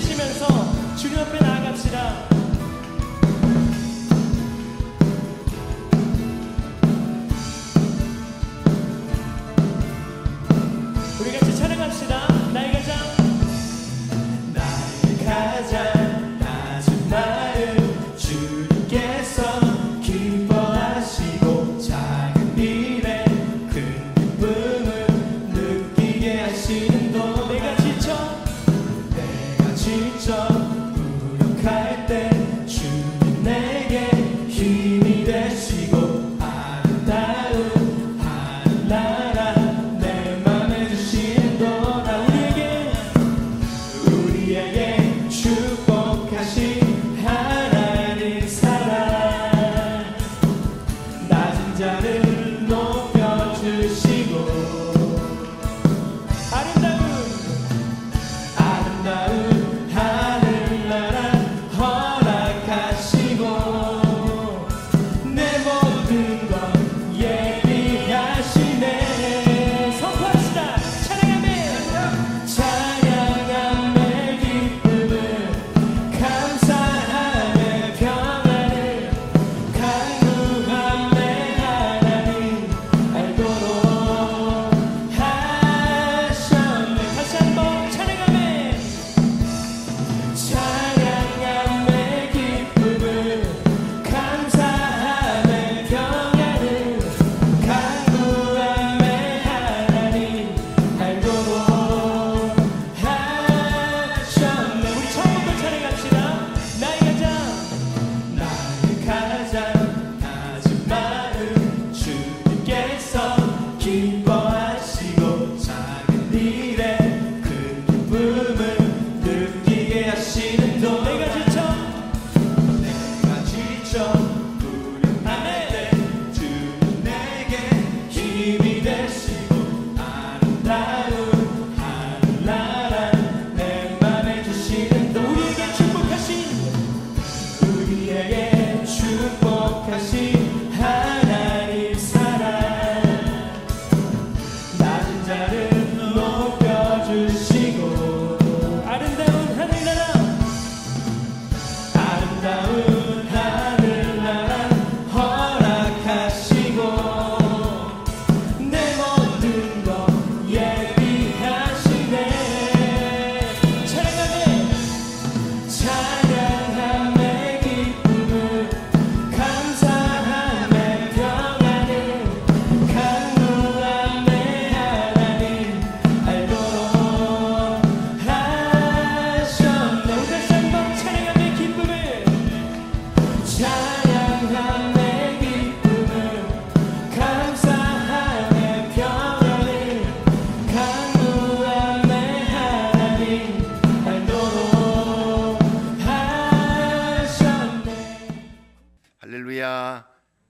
주시면서 주님 앞에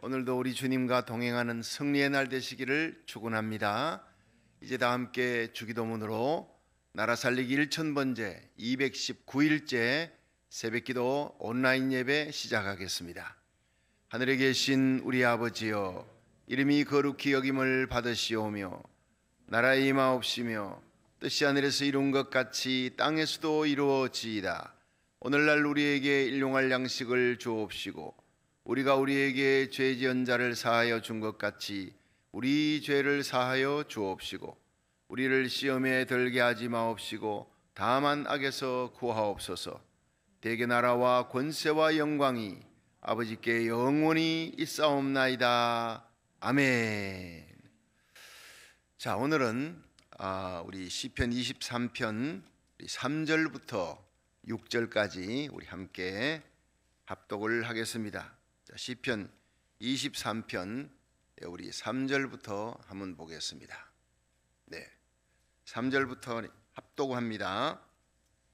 오늘도 우리 주님과 동행하는 승리의 날 되시기를 축원합니다. 이제 다 함께 주기도문으로 나라 살리기 1000번째 219일째 새벽기도 온라인 예배 시작하겠습니다. 하늘에 계신 우리 아버지여 이름이 거룩히 여김을 받으시오며 나라에 임하옵시며 뜻이 하늘에서 이룬 것 같이 땅에서도 이루어지이다. 오늘날 우리에게 일용할 양식을 주옵시고 우리가 우리에게 죄 지은 자를 사하여 준 것 같이 우리 죄를 사하여 주옵시고 우리를 시험에 들게 하지 마옵시고 다만 악에서 구하옵소서 대개 나라와 권세와 영광이 아버지께 영원히 있사옵나이다 아멘 자 오늘은 아, 우리 시편 23편 3절부터 6절까지 우리 함께 합독을 하겠습니다 시편 23편 예, 우리 3절부터 한번 보겠습니다. 네. 3절부터 합독합니다.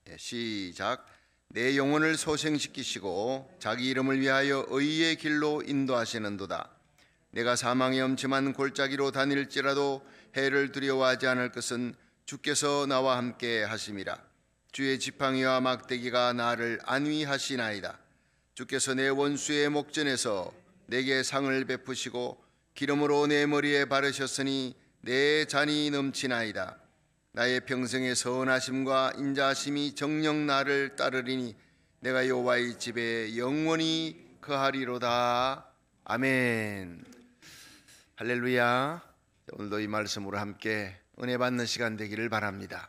네, 예, 시작. 내 영혼을 소생시키시고 자기 이름을 위하여 의의 길로 인도하시는도다. 내가 사망의 엄침한 골짜기로 다닐지라도 해를 두려워하지 않을 것은 주께서 나와 함께 하심이라. 주의 지팡이와 막대기가 나를 안위하시나이다. 주께서 내 원수의 목전에서 내게 상을 베푸시고 기름으로 내 머리에 바르셨으니 내 잔이 넘치나이다. 나의 평생의 서운하심과 인자심이 정녕 나를 따르리니 내가 여호와의 집에 영원히 그하리로다. 아멘. 할렐루야. 오늘도 이 말씀으로 함께 은혜 받는 시간 되기를 바랍니다.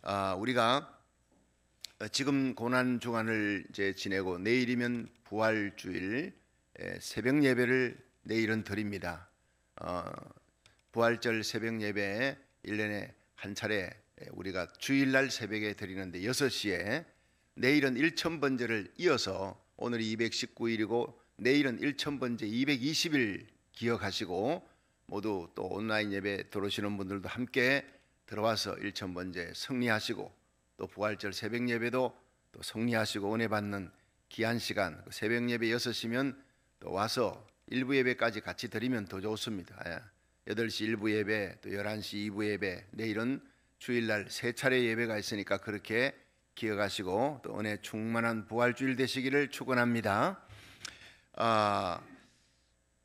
아, 우리가 어, 지금 고난 주간을 이제 지내고 내일이면 부활 주일 새벽 예배를 내일은 드립니다. 어, 부활절 새벽 예배 1년에 한 차례 우리가 주일날 새벽에 드리는데 6시에 내일은 1 0번제를 이어서 오늘이 219일이고 내일은 1 0번제 220일 기억하시고 모두 또 온라인 예배 들어오시는 분들도 함께 들어와서 1 0번제 승리하시고 또 부활절 새벽 예배도 또 성리하시고 은혜 받는 귀한 시간 그 새벽 예배 여섯시면또 와서 일부 예배까지 같이 드리면 더 좋습니다. 8시 예. 일부 예배, 또 11시 2부 예배, 내일은 주일날 세 차례 예배가 있으니까 그렇게 기억하시고 또 은혜 충만한 부활주일 되시기를 축원합니다. 아,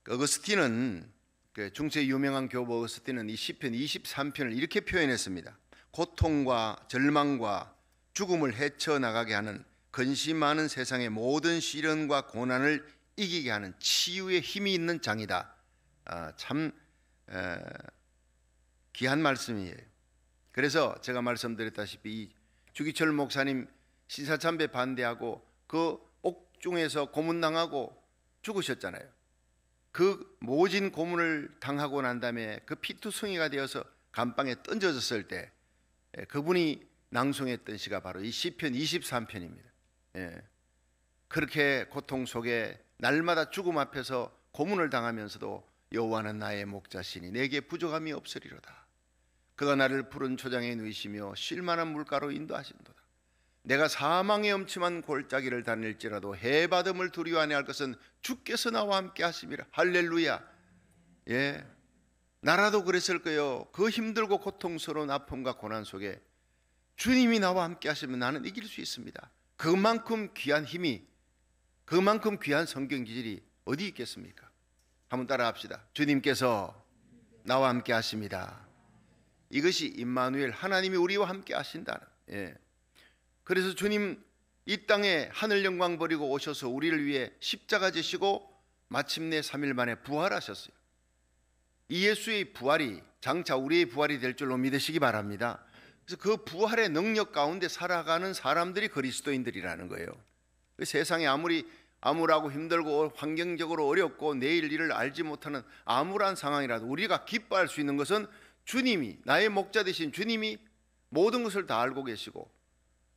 그 어거스틴은 그 중세 유명한 교부 어거스틴은 이 시편 23편을 이렇게 표현했습니다. 고통과 절망과 죽음을 헤쳐나가게 하는 근심하는 세상의 모든 시련과 고난을 이기게 하는 치유의 힘이 있는 장이다. 아, 참 에, 귀한 말씀이에요. 그래서 제가 말씀드렸다시피 주기철 목사님 신사참배 반대하고 그 옥중에서 고문당하고 죽으셨잖아요. 그 모진 고문을 당하고 난 다음에 그 피투성이가 되어서 감방에 던져졌을 때 예, 그분이 낭송했던 시가 바로 이 시편 23편입니다. 예. 그렇게 고통 속에 날마다 죽음 앞에서 고문을 당하면서도 여호와는 나의 목자시니 내게 부족함이 없으리로다. 그가 나를 푸른 초장에 누이시며 쉴만한 물가로 인도하신도다. 내가 사망의 엄침한 골짜기를 다닐지라도 해받음을 두려워하니 할 것은 주께서 나와 함께 하심이라. 할렐루야. 예. 나라도 그랬을 거예요. 그 힘들고 고통스러운 아픔과 고난 속에 주님이 나와 함께 하시면 나는 이길 수 있습니다. 그만큼 귀한 힘이 그만큼 귀한 성경 기질이 어디 있겠습니까? 한번 따라합시다. 주님께서 나와 함께 하십니다. 이것이 임마누엘 하나님이 우리와 함께 하신다. 는 예. 그래서 주님 이 땅에 하늘 영광 버리고 오셔서 우리를 위해 십자가 지시고 마침내 3일 만에 부활하셨어요. 이 예수의 부활이 장차 우리의 부활이 될 줄로 믿으시기 바랍니다. 그래서 그 부활의 능력 가운데 살아가는 사람들이 그리스도인들이라는 거예요. 그 세상에 아무리 암울하고 힘들고 환경적으로 어렵고 내일 일을 알지 못하는 암울한 상황이라도 우리가 기뻐할 수 있는 것은 주님이 나의 목자 되신 주님이 모든 것을 다 알고 계시고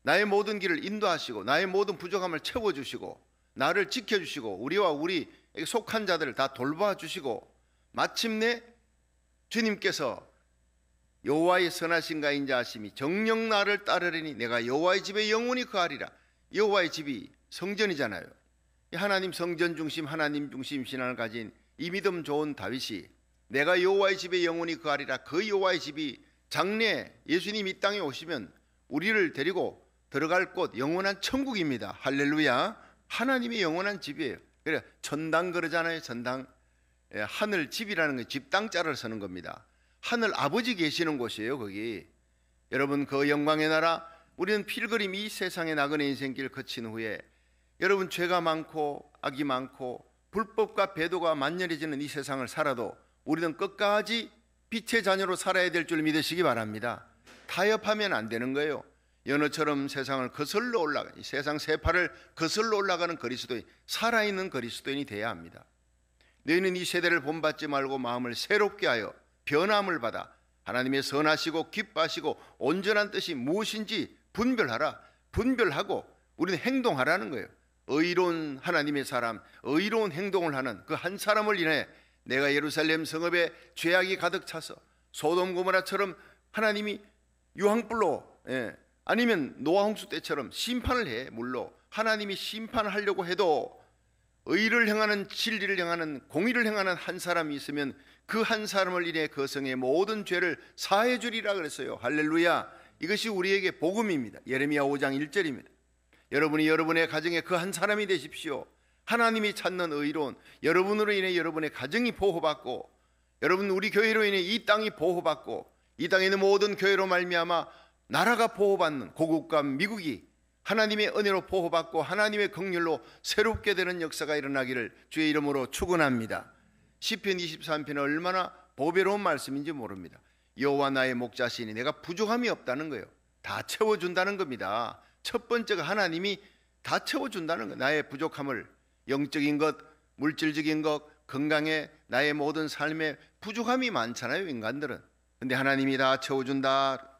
나의 모든 길을 인도하시고 나의 모든 부족함을 채워주시고 나를 지켜주시고 우리와 우리 속한 자들을 다 돌봐 주시고 마침내 주님께서 여호와의 선하신 가인지 아심이 정령 나를 따르리니 내가 여호와의 집에 영원히 거하리라 여호와의 집이 성전이잖아요. 하나님 성전 중심 하나님 중심 신앙을 가진 이 믿음 좋은 다윗이 내가 여호와의 집에 영원히 거하리라그 여호와의 집이 장래 예수님 이 땅에 오시면 우리를 데리고 들어갈 곳 영원한 천국입니다. 할렐루야. 하나님이 영원한 집이에요. 그래 전당 그러잖아요. 전당 예, 하늘 집이라는 건집 땅자를 쓰는 겁니다. 하늘 아버지 계시는 곳이에요, 거기. 여러분 그 영광의 나라 우리는 필그림 이세상에 나그네 인생길 거친 후에 여러분 죄가 많고 악이 많고 불법과 배도가 만연해지는 이 세상을 살아도 우리는 끝까지 빛의 자녀로 살아야 될 줄 믿으시기 바랍니다. 타협하면 안 되는 거예요. 연어처럼 세상을 거슬러 올라가 세상 세파를 거슬러 올라가는 그리스도인 살아있는 그리스도인이 돼야 합니다. 너희는 이 세대를 본받지 말고 마음을 새롭게 하여 변함을 받아 하나님의 선하시고 기뻐하시고 온전한 뜻이 무엇인지 분별하라. 분별하고 우리는 행동하라는 거예요. 의로운 하나님의 사람, 의로운 행동을 하는 그 한 사람을 인해 내가 예루살렘 성읍에 죄악이 가득 차서 소돔 고모라처럼 하나님이 유황불로 예, 아니면 노아 홍수 때처럼 심판을 해 물로 하나님이 심판하려고 해도 의를 행하는 진리를 행하는 공의를 행하는 한 사람이 있으면 그 한 사람을 인해 거성의 그 모든 죄를 사해 주리라 그랬어요. 할렐루야. 이것이 우리에게 복음입니다. 예레미야 5장 1절입니다. 여러분이 여러분의 가정에 그 한 사람이 되십시오. 하나님이 찾는 의로운 여러분으로 인해 여러분의 가정이 보호받고 여러분 우리 교회로 인해 이 땅이 보호받고 이 땅에 있는 모든 교회로 말미암아 나라가 보호받는 고국과 미국이 하나님의 은혜로 보호받고 하나님의 긍휼로 새롭게 되는 역사가 일어나기를 주의 이름으로 축원합니다. 시편 23편은 얼마나 보배로운 말씀인지 모릅니다. 여호와 나의 목자시니 내가 부족함이 없다는 거예요. 다 채워 준다는 겁니다. 첫 번째가 하나님이 다 채워 준다는 거. 나의 부족함을 영적인 것, 물질적인 것, 건강에 나의 모든 삶에 부족함이 많잖아요, 인간들은. 근데 하나님이 다 채워 준다.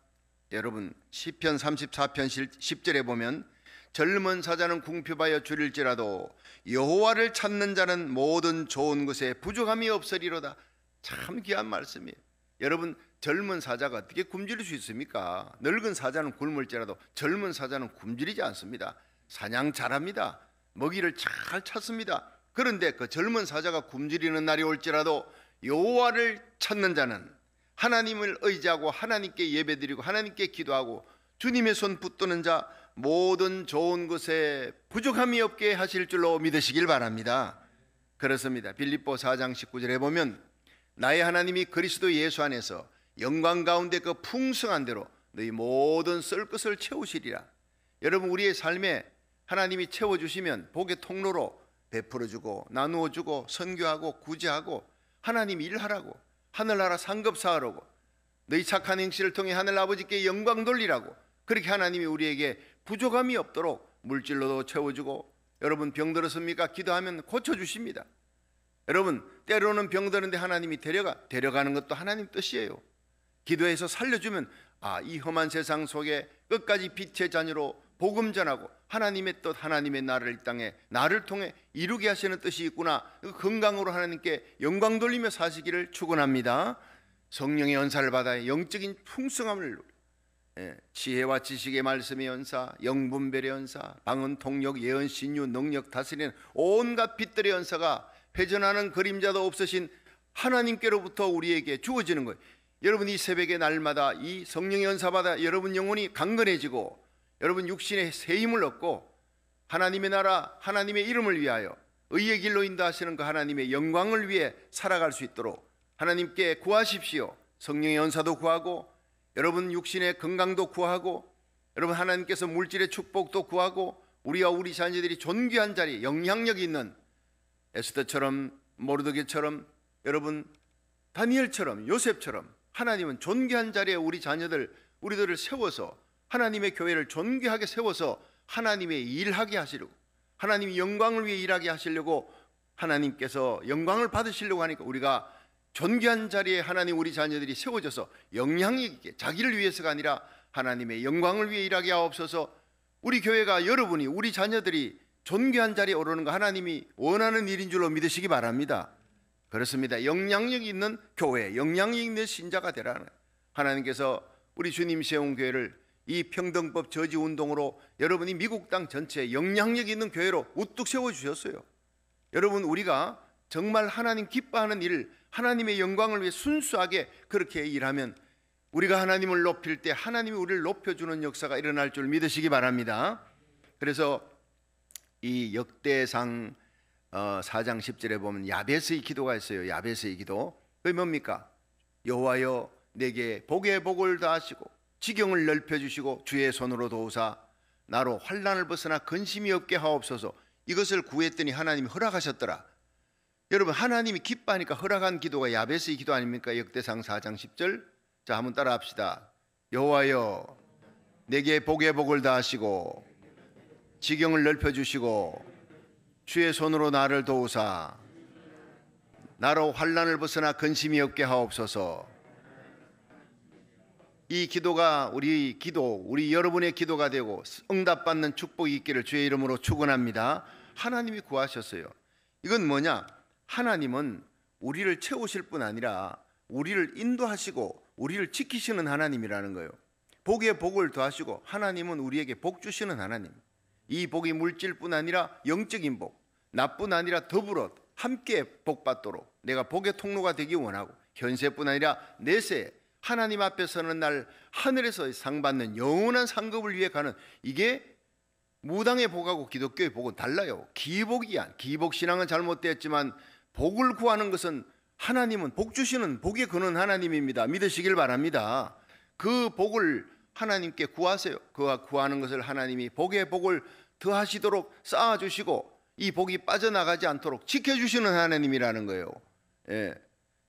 여러분 시편 34편 10절에 보면 젊은 사자는 궁핍하여 줄일지라도 여호와를 찾는 자는 모든 좋은 것에 부족함이 없으리로다. 참 귀한 말씀이에요. 여러분 젊은 사자가 어떻게 굶주릴 수 있습니까? 늙은 사자는 굶을지라도 젊은 사자는 굶주리지 않습니다. 사냥 잘합니다. 먹이를 잘 찾습니다. 그런데 그 젊은 사자가 굶주리는 날이 올지라도 여호와를 찾는 자는 하나님을 의지하고 하나님께 예배드리고 하나님께 기도하고 주님의 손 붙드는 자 모든 좋은 것에 부족함이 없게 하실 줄로 믿으시길 바랍니다. 그렇습니다. 빌립보 4장 19절에 보면 나의 하나님이 그리스도 예수 안에서 영광 가운데 그 풍성한 대로 너희 모든 쓸 것을 채우시리라. 여러분 우리의 삶에 하나님이 채워 주시면 복의 통로로 베풀어 주고 나누어 주고 선교하고 구제하고 하나님 일하라고 하늘나라 상급 사하라고 너희 착한 행실을 통해 하늘 아버지께 영광 돌리라고 그렇게 하나님이 우리에게 부족함이 없도록 물질로도 채워주고 여러분 병들었습니까? 기도하면 고쳐주십니다. 여러분 때로는 병들었는데 하나님이 데려가 데려가는 것도 하나님 뜻이에요. 기도해서 살려주면 아이 험한 세상 속에 끝까지 빛의 자녀로 복음 전하고 하나님의 뜻 하나님의 나라를 이 땅에 나를 통해 이루게 하시는 뜻이 있구나 그 건강으로 하나님께 영광 돌리며 사시기를 축원합니다 성령의 연사를 받아 영적인 풍성함을 예, 지혜와 지식의 말씀의 연사, 영분별의 연사, 방언 통역, 예언 신유, 능력 다스리는 온갖 빛들의 연사가 회전하는 그림자도 없으신 하나님께로부터 우리에게 주어지는 거예요. 여러분 이 새벽의 날마다 이 성령의 연사받아 여러분 영혼이 강건해지고 여러분 육신의 새 힘을 얻고 하나님의 나라 하나님의 이름을 위하여 의의 길로 인도하시는 그 하나님의 영광을 위해 살아갈 수 있도록 하나님께 구하십시오. 성령의 연사도 구하고 여러분 육신의 건강도 구하고 여러분 하나님께서 물질의 축복도 구하고 우리와 우리 자녀들이 존귀한 자리, 영향력 있는 에스더처럼 모르드게처럼 여러분 다니엘처럼 요셉처럼 하나님은 존귀한 자리에 우리 자녀들 우리들을 세워서 하나님의 교회를 존귀하게 세워서 하나님의 일하게 하시려고 하나님의 영광을 위해 일하게 하시려고 하나님께서 영광을 받으시려고 하니까 우리가 존귀한 자리에 하나님 우리 자녀들이 세워져서 영향이 있게 자기를 위해서가 아니라 하나님의 영광을 위해 일하게 하옵소서 우리 교회가 여러분이 우리 자녀들이 존귀한 자리에 오르는 거 하나님이 원하는 일인 줄로 믿으시기 바랍니다. 그렇습니다. 영향력 있는 교회, 영향력 있는 신자가 되라는 하나님께서 우리 주님 세운 교회를 이 평등법 저지 운동으로 여러분이 미국 땅 전체에 영향력 있는 교회로 우뚝 세워 주셨어요. 여러분 우리가 정말 하나님 기뻐하는 일, 하나님의 영광을 위해 순수하게 그렇게 일하면 우리가 하나님을 높일 때 하나님이 우리를 높여 주는 역사가 일어날 줄 믿으시기 바랍니다. 그래서 이 역대상 4장 어, 10절에 보면 야벳의 기도가 있어요. 야벳의 기도. 그게 뭡니까? 여호와여 내게 복의 복을 다하시고 지경을 넓혀주시고 주의 손으로 도우사 나로 환란을 벗어나 근심이 없게 하옵소서 이것을 구했더니 하나님이 허락하셨더라 여러분 하나님이 기뻐하니까 허락한 기도가 야베스의 기도 아닙니까 역대상 4장 10절 자 한번 따라 합시다 여호와여 내게 복의 복을 다하시고 지경을 넓혀주시고 주의 손으로 나를 도우사 나로 환란을 벗어나 근심이 없게 하옵소서 이 기도가 우리 기도, 우리 여러분의 기도가 되고 응답받는 축복이 있기를 주의 이름으로 축원합니다. 하나님이 구하셨어요. 이건 뭐냐? 하나님은 우리를 채우실 뿐 아니라 우리를 인도하시고 우리를 지키시는 하나님이라는 거예요. 복에 복을 더하시고 하나님은 우리에게 복 주시는 하나님. 이 복이 물질뿐 아니라 영적인 복, 나뿐 아니라 더불어 함께 복 받도록 내가 복의 통로가 되기 원하고 현세뿐 아니라 내세 하나님 앞에 서는 날 하늘에서 상 받는 영원한 상급을 위해 가는 이게 무당의 복하고 기독교의 복은 달라요. 기복이야. 기복 신앙은 잘못되었지만 복을 구하는 것은 하나님은 복 주시는 복에 그는 하나님입니다. 믿으시길 바랍니다. 그 복을 하나님께 구하세요. 그와 구하는 것을 하나님이 복의 복을 더하시도록 쌓아 주시고 이 복이 빠져나가지 않도록 지켜 주시는 하나님이라는 거예요. 예.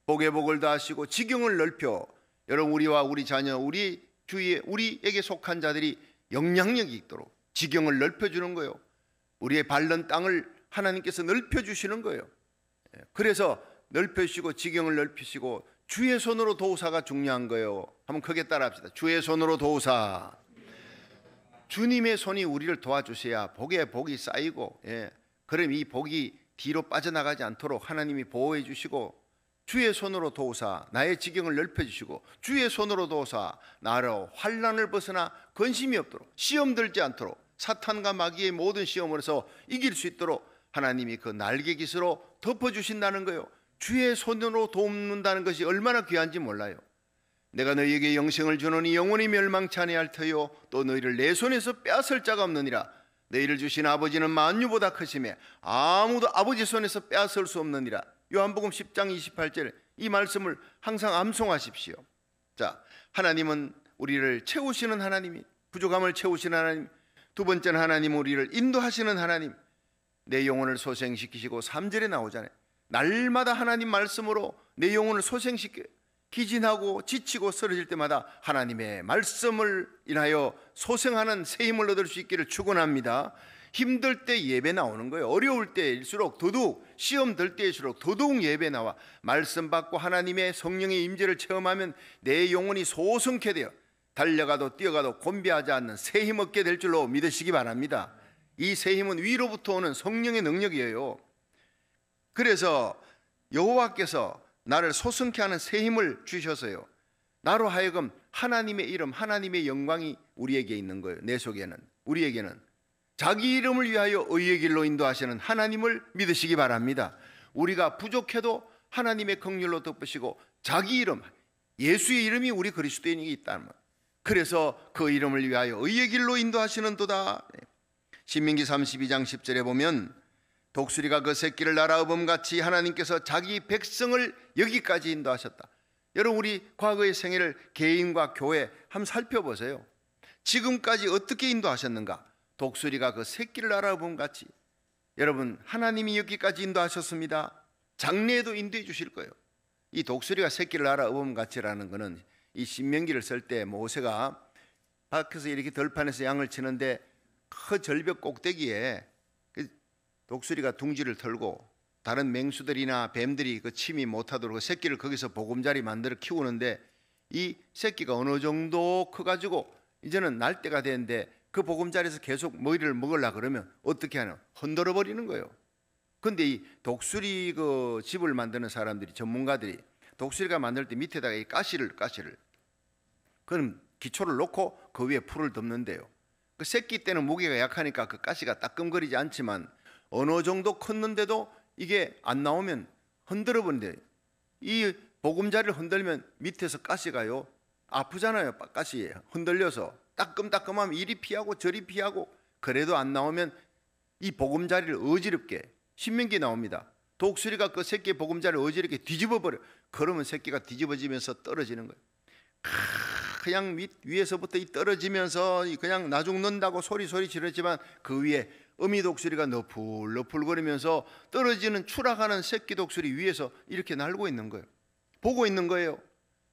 복의 복을 더하시고 지경을 넓혀 여러분 우리와 우리 자녀, 우리 주위에 우리에게 속한 자들이 영향력이 있도록 지경을 넓혀주는 거예요. 우리의 발른 땅을 하나님께서 넓혀주시는 거예요. 예, 그래서 넓혀주시고 지경을 넓히시고 주의 손으로 도우사가 중요한 거예요. 한번 크게 따라합시다. 주의 손으로 도우사. 주님의 손이 우리를 도와주셔야 복에 복이 쌓이고, 예. 그럼 이 복이 뒤로 빠져나가지 않도록 하나님이 보호해 주시고 주의 손으로 도우사 나의 지경을 넓혀주시고 주의 손으로 도우사 나로 환란을 벗어나 근심이 없도록 시험 들지 않도록 사탄과 마귀의 모든 시험으로서 이길 수 있도록 하나님이 그 날개 기스로 덮어주신다는 거예요 주의 손으로 돕는다는 것이 얼마나 귀한지 몰라요 내가 너희에게 영생을 주노니 영원히 멸망치 아니할 터요 또 너희를 내 손에서 빼앗을 자가 없느니라 너희를 주신 아버지는 만유보다 크심에 아무도 아버지 손에서 빼앗을 수 없느니라 요한복음 10장 28절 이 말씀을 항상 암송하십시오. 자, 하나님은 우리를 채우시는 하나님이 부족함을 채우시는 하나님, 두 번째는 하나님 우리를 인도하시는 하나님, 내 영혼을 소생시키시고 3절에 나오잖아요. 날마다 하나님 말씀으로 내 영혼을 소생시켜 기진하고 지치고 쓰러질 때마다 하나님의 말씀을 인하여 소생하는 새 힘을 얻을 수 있기를 축원합니다. 힘들 때 예배 나오는 거예요. 어려울 때일수록 더더욱 시험 들 때일수록 더더욱 예배 나와 말씀 받고 하나님의 성령의 임재를 체험하면 내 영혼이 소승케 되어 달려가도 뛰어가도 곤비하지 않는 새힘없게될 줄로 믿으시기 바랍니다. 이 새 힘은 위로부터 오는 성령의 능력이에요. 그래서 여호와께서 나를 소승케 하는 새 힘을 주셔서요. 나로 하여금 하나님의 이름, 하나님의 영광이 우리에게 있는 거예요. 내 속에는 우리에게는 자기 이름을 위하여 의의 길로 인도하시는 하나님을 믿으시기 바랍니다. 우리가 부족해도 하나님의 긍휼로 덮으시고 자기 이름 예수의 이름이 우리 그리스도인이 있다는 것. 그래서 그 이름을 위하여 의의 길로 인도하시는도다. 신명기 32장 10절에 보면 독수리가 그 새끼를 날아오범같이 하나님께서 자기 백성을 여기까지 인도하셨다. 여러분 우리 과거의 생애를 개인과 교회 한번 살펴보세요. 지금까지 어떻게 인도하셨는가? 독수리가 그 새끼를 알아본 같이 여러분 하나님이 여기까지 인도하셨습니다. 장래에도 인도해 주실 거예요. 이 독수리가 새끼를 알아본 같이라는 것은 이 신명기를 쓸 때 모세가 밖에서 이렇게 덜판에서 양을 치는데 그 절벽 꼭대기에 그 독수리가 둥지를 털고 다른 맹수들이나 뱀들이 그 침이 못하도록 그 새끼를 거기서 보금자리 만들어 키우는데 이 새끼가 어느 정도 커가지고 이제는 날 때가 되는데 그 보금자리에서 계속 머리를 뭐 먹으려 그러면 어떻게 하냐? 흔들어 버리는 거예요. 근데 이 독수리 그 집을 만드는 사람들이 전문가들이 독수리가 만들 때 밑에다가 이 가시를 가시를 그럼 기초를 놓고 그 위에 풀을 덮는데요. 그 새끼 때는 무게가 약하니까 그 가시가 따끔거리지 않지만 어느 정도 컸는데도 이게 안 나오면 흔들어 버린대요. 이 보금자리를 흔들면 밑에서 가시가요 아프잖아요. 가시 흔들려서 따끔따끔하면 이리 피하고 저리 피하고 그래도 안 나오면 이 보금자리를 어지럽게 신명기 나옵니다. 독수리가 그 새끼의 보금자리를 어지럽게 뒤집어 버려. 그러면 새끼가 뒤집어지면서 떨어지는 거예요. 그냥 위, 위에서부터 떨어지면서 그냥 나 죽는다고 소리 소리 지르지만 그 위에 어미 독수리가 너풀너풀거리면서 떨어지는 추락하는 새끼 독수리 위에서 이렇게 날고 있는 거예요. 보고 있는 거예요.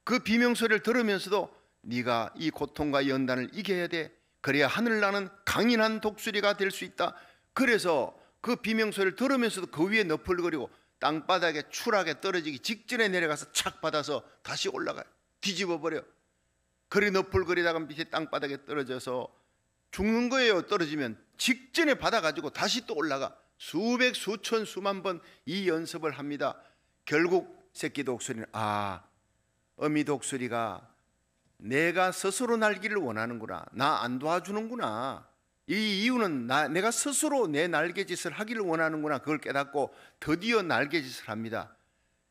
그 비명 소리를 들으면서도 네가 이 고통과 연단을 이겨야 돼. 그래야 하늘나는 강인한 독수리가 될 수 있다. 그래서 그 비명소리를 들으면서도 그 위에 너풀거리고 땅바닥에 추락에 떨어지기 직전에 내려가서 착 받아서 다시 올라가요. 뒤집어 버려. 그리 너풀거리다가 밑에 땅바닥에 떨어져서 죽는 거예요. 떨어지면 직전에 받아 가지고 다시 또 올라가. 수백 수천 수만 번 이 연습을 합니다. 결국 새끼 독수리는 아 어미 독수리가 내가 스스로 날기를 원하는구나. 나 안 도와주는구나. 이 이유는 나, 내가 스스로 내 날개짓을 하기를 원하는구나. 그걸 깨닫고 드디어 날개짓을 합니다.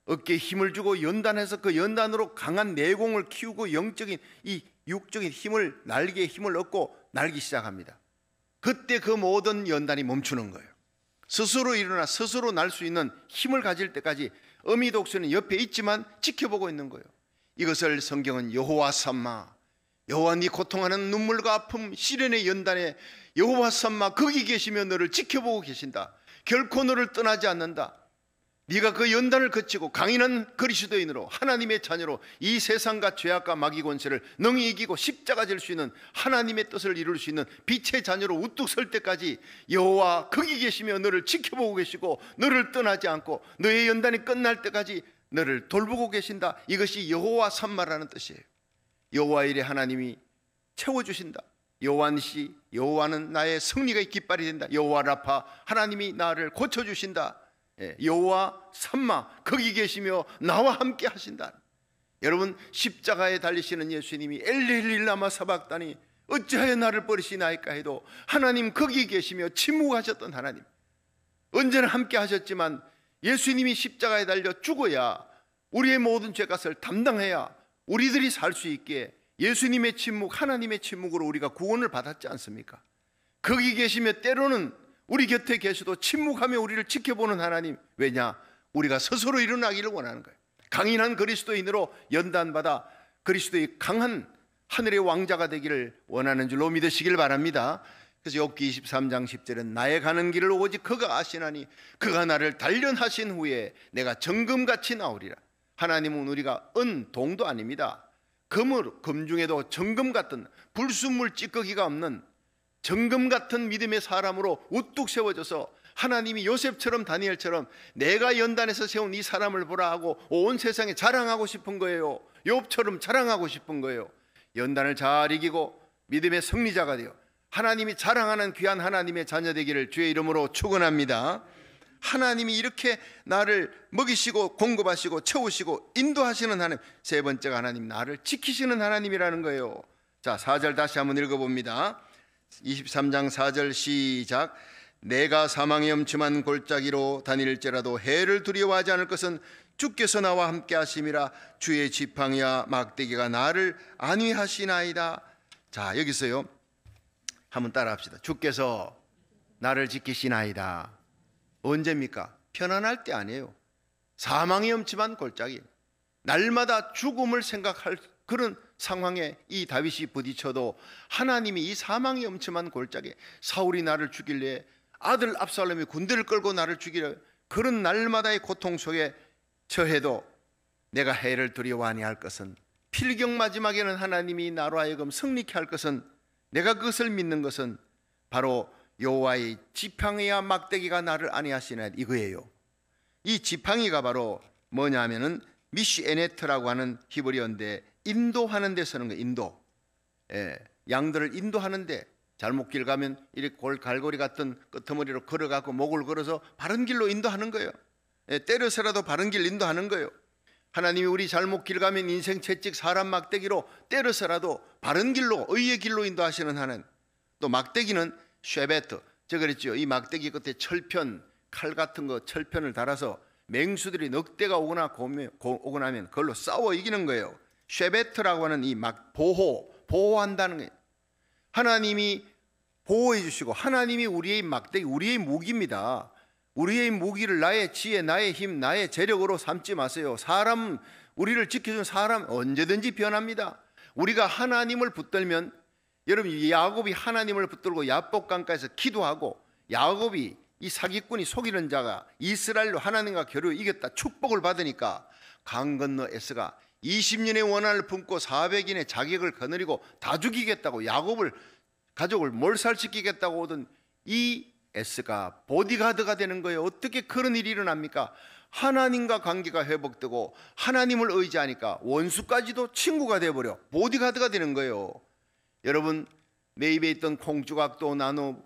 어깨에 힘을 주고 연단해서 그 연단으로 강한 내공을 키우고 영적인 이 육적인 힘을 날개에 힘을 얻고 날기 시작합니다. 그때 그 모든 연단이 멈추는 거예요. 스스로 일어나 스스로 날 수 있는 힘을 가질 때까지 어미독수는 옆에 있지만 지켜보고 있는 거예요. 이것을 성경은 여호와 삼마 여호와 네 고통하는 눈물과 아픔 시련의 연단에 여호와 삼마 거기 계시며 너를 지켜보고 계신다 결코 너를 떠나지 않는다 네가 그 연단을 거치고 강인한 그리스도인으로 하나님의 자녀로 이 세상과 죄악과 마귀 권세를 능히 이기고 십자가 질 수 있는 하나님의 뜻을 이룰 수 있는 빛의 자녀로 우뚝 설 때까지 여호와 거기 계시며 너를 지켜보고 계시고 너를 떠나지 않고 너의 연단이 끝날 때까지 너를 돌보고 계신다. 이것이 여호와 산마라는 뜻이에요. 여호와 일에 하나님이 채워 주신다. 여호와시 여호와는 나의 승리가 깃발이 된다. 여호와 라파 하나님이 나를 고쳐 주신다. 예, 여호와 산마 거기 계시며 나와 함께 하신다. 여러분 십자가에 달리시는 예수님이 엘리릴라마 사박다니 어찌하여 나를 버리시나이까 해도 하나님 거기 계시며 침묵하셨던 하나님 언제나 함께 하셨지만 예수님이 십자가에 달려 죽어야 우리의 모든 죄값을 담당해야 우리들이 살 수 있게 예수님의 침묵, 하나님의 침묵으로 우리가 구원을 받았지 않습니까? 거기 계시며 때로는 우리 곁에 계셔도 침묵하며 우리를 지켜보는 하나님. 왜냐? 우리가 스스로 일어나기를 원하는 거예요. 강인한 그리스도인으로 연단받아 그리스도의 강한 하늘의 왕자가 되기를 원하는 줄로 믿으시길 바랍니다. 그래서 욥기 23장 10절은 나의 가는 길을 오직 그가 아시나니 그가 나를 단련하신 후에 내가 정금같이 나오리라. 하나님은 우리가 은 동도 아닙니다. 금을 금 중에도 정금 같은 불순물 찌꺼기가 없는 정금 같은 믿음의 사람으로 우뚝 세워져서 하나님이 요셉처럼 다니엘처럼 내가 연단에서 세운 이 사람을 보라 하고 온 세상에 자랑하고 싶은 거예요. 욥처럼 자랑하고 싶은 거예요. 연단을 잘 이기고 믿음의 승리자가 되어 하나님이 자랑하는 귀한 하나님의 자녀 되기를 주의 이름으로 축원합니다. 하나님이 이렇게 나를 먹이시고 공급하시고 채우시고 인도하시는 하나님. 세 번째가 하나님 나를 지키시는 하나님이라는 거예요. 자, 4절 다시 한번 읽어 봅니다. 23장 4절 시작. 내가 사망의 엄침한 골짜기로 다닐지라도 해를 두려워하지 않을 것은 주께서 나와 함께 하심이라 주의 지팡이와 막대기가 나를 안위하시나이다. 자, 여기서요. 한번 따라합시다. 주께서 나를 지키시나이다. 언제입니까? 편안할 때 아니에요. 사망이 엄침한 골짜기. 날마다 죽음을 생각할 그런 상황에 이 다윗이 부딪혀도 하나님이 이 사망이 엄침한 골짜기에 사울이 나를 죽일래 아들 압살롬이 군대를 끌고 나를 죽이려 그런 날마다의 고통 속에 처해도 내가 해를 두려워하니 할 것은 필경 마지막에는 하나님이 나로 하여금 승리케 할 것은 내가 그것을 믿는 것은 바로 여호와의 지팡이와 막대기가 나를 안니하시나 이거예요. 이 지팡이가 바로 뭐냐면은 미시에네트라고 하는 히브리어인데 인도하는 데 쓰는 거 인도. 예, 양들을 인도하는데 잘못 길 가면 이렇게 골 갈고리 같은 끄트머리로 걸어가고 목을 걸어서 바른 길로 인도하는 거예요. 예, 때려서라도 바른 길 인도하는 거예요. 하나님이 우리 잘못 길 가면 인생 채찍 사람 막대기로 때려서라도 바른 길로 의의 길로 인도하시는 하나또 막대기는 쉐베트 저 그랬죠 이 막대기 끝에 철편 칼 같은 거 철편을 달아서 맹수들이 넉대가 오거나 고며, 고, 오거나 하면 그걸로 싸워 이기는 거예요 쉐베트라고 하는 이 막 보호 보호한다는 게 하나님이 보호해 주시고 하나님이 우리의 막대기 우리의 무기입니다 우리의 무기를 나의 지혜, 나의 힘, 나의 재력으로 삼지 마세요. 사람, 우리를 지켜준 사람 언제든지 변합니다. 우리가 하나님을 붙들면 여러분 야곱이 하나님을 붙들고 야복강가에서 기도하고 야곱이 이 사기꾼이 속이는 자가 이스라엘로 하나님과 겨루 이겼다 축복을 받으니까 강 건너 에스가 20년의 원한을 품고 400인의 자객을 거느리고 다 죽이겠다고 야곱을 가족을 몰살시키겠다고 오던 이 에스가 보디가드가 되는 거예요. 어떻게 그런 일이 일어납니까? 하나님과 관계가 회복되고 하나님을 의지하니까 원수까지도 친구가 되어버려 보디가드가 되는 거예요. 여러분 내 입에 있던 콩주각도 나눠